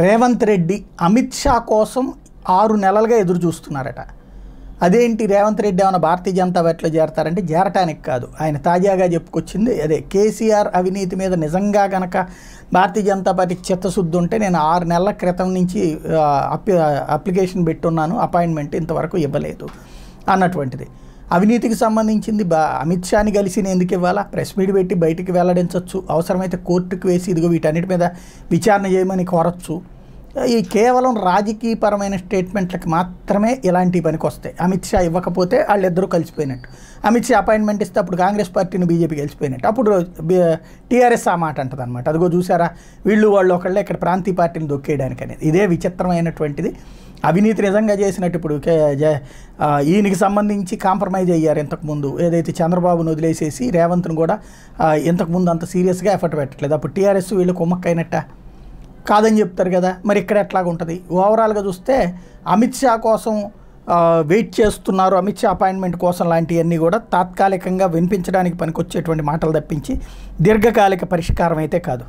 రేవంత్ రెడ్డి అమిత్ షా కోసం ఆరు నెలలుగా ఎదురు చూస్తున్నారట అదేంటి రేవంత్ రెడ్డి ఏమైనా భారతీయ జనతా పార్టీలో చేరతారంటే చేరటానికి కాదు ఆయన తాజాగా చెప్పుకొచ్చింది అదే కేసీఆర్ అవినీతి మీద నిజంగా కనుక భారతీయ జనతా పార్టీకి చిత్తశుద్ధి ఉంటే నేను ఆరు నెలల క్రితం నుంచి అప్లికేషన్ పెట్టున్నాను అపాయింట్మెంట్ ఇంతవరకు ఇవ్వలేదు అన్నటువంటిది అవినీతికి సంబంధించింది బా అమిత్ షాని కలిసి నేను ఎందుకు ఇవ్వాలా ప్రెస్ మీట్ పెట్టి బయటికి వెల్లడించవచ్చు అవసరమైతే కోర్టుకు వేసి ఇదిగో వీటన్నిటి మీద విచారణ చేయమని కోరచ్చు ఈ కేవలం రాజకీయపరమైన స్టేట్మెంట్లకు మాత్రమే ఇలాంటి పనికి వస్తాయి అమిత్ షా ఇవ్వకపోతే వాళ్ళిద్దరూ కలిసిపోయినట్టు అమిత్ షా అపాయింట్మెంట్ ఇస్తే అప్పుడు కాంగ్రెస్ పార్టీని బీజేపీ కలిసిపోయినట్టు అప్పుడు టీఆర్ఎస్ ఆ మాట అంటుంది అనమాట అదిగో చూసారా వీళ్ళు వాళ్ళు ఒకళ్ళే ఇక్కడ ప్రాంతీయ పార్టీని దొక్కేయడానికి అనేది ఇదే విచిత్రమైనటువంటిది అవినీతి నిజంగా చేసినట్టు ఇప్పుడు ఈయనకి సంబంధించి కాంప్రమైజ్ అయ్యారు ఇంతకుముందు ఏదైతే చంద్రబాబును వదిలేసేసి రేవంత్ను కూడా ఇంతకుముందు అంత సీరియస్గా ఎఫర్ట్ పెట్టట్లేదు అప్పుడు టీఆర్ఎస్ వీళ్ళు కుమ్మక్కైనట్ట కాదని చెప్తారు కదా మరి ఇక్కడ ఎట్లాగా ఉంటుంది ఓవరాల్గా చూస్తే అమిత్ షా కోసం వెయిట్ చేస్తున్నారు అమిత్ షా అపాయింట్మెంట్ కోసం లాంటివన్నీ కూడా తాత్కాలికంగా వినిపించడానికి పనికొచ్చేటువంటి మాటలు తప్పించి దీర్ఘకాలిక పరిష్కారం అయితే కాదు